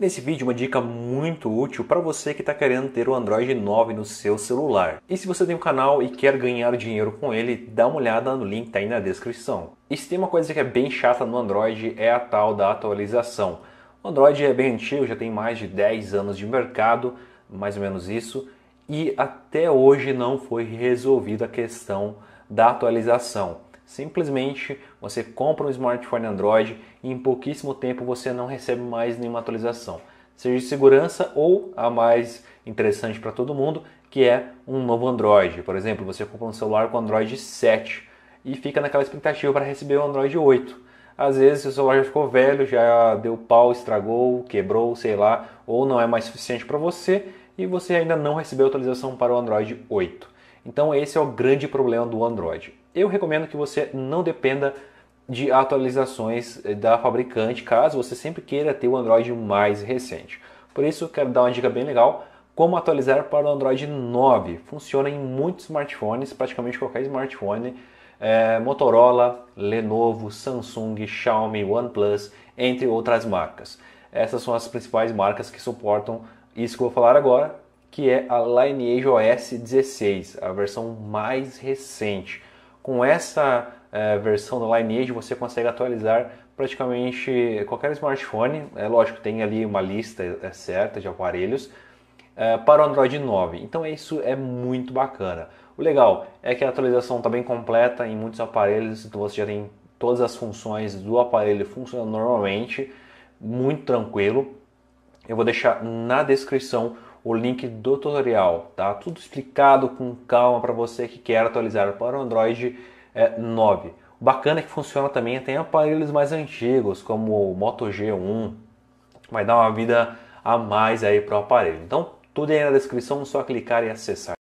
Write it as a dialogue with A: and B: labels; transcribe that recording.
A: Nesse vídeo uma dica muito útil para você que está querendo ter o Android 9 no seu celular. E se você tem um canal e quer ganhar dinheiro com ele, dá uma olhada no link que tá aí na descrição. E se tem uma coisa que é bem chata no Android é a tal da atualização. O Android é bem antigo, já tem mais de 10 anos de mercado, mais ou menos isso, e até hoje não foi resolvida a questão da atualização. Simplesmente você compra um smartphone Android e em pouquíssimo tempo você não recebe mais nenhuma atualização, seja de segurança ou a mais interessante para todo mundo, que é um novo Android. Por exemplo, você compra um celular com Android 7 e fica naquela expectativa para receber o Android 8 às vezes o celular já ficou velho, já deu pau, estragou, quebrou, sei lá, ou não é mais suficiente para você e você ainda não recebeu atualização para o Android 8. Então esse é o grande problema do Android eu recomendo que você não dependa de atualizações eh, da fabricante, caso você sempre queira ter o Android mais recente. Por isso, quero dar uma dica bem legal como atualizar para o Android 9. Funciona em muitos smartphones, praticamente qualquer smartphone, é, Motorola, Lenovo, Samsung, Xiaomi, OnePlus, entre outras marcas. Essas são as principais marcas que suportam isso que eu vou falar agora, que é a Lineage OS 16, a versão mais recente com essa é, versão da Lineage você consegue atualizar praticamente qualquer smartphone. É lógico, tem ali uma lista é, certa de aparelhos é, para o Android 9. Então isso é muito bacana. O legal é que a atualização está bem completa em muitos aparelhos, então você já tem todas as funções do aparelho funcionando normalmente, muito tranquilo. Eu vou deixar na descrição o link do tutorial, tá? Tudo explicado com calma para você que quer atualizar para o Android é, 9. O bacana é que funciona também tem em aparelhos mais antigos, como o Moto G1. Vai dar uma vida a mais aí para o aparelho. Então, tudo aí na descrição, só clicar e acessar.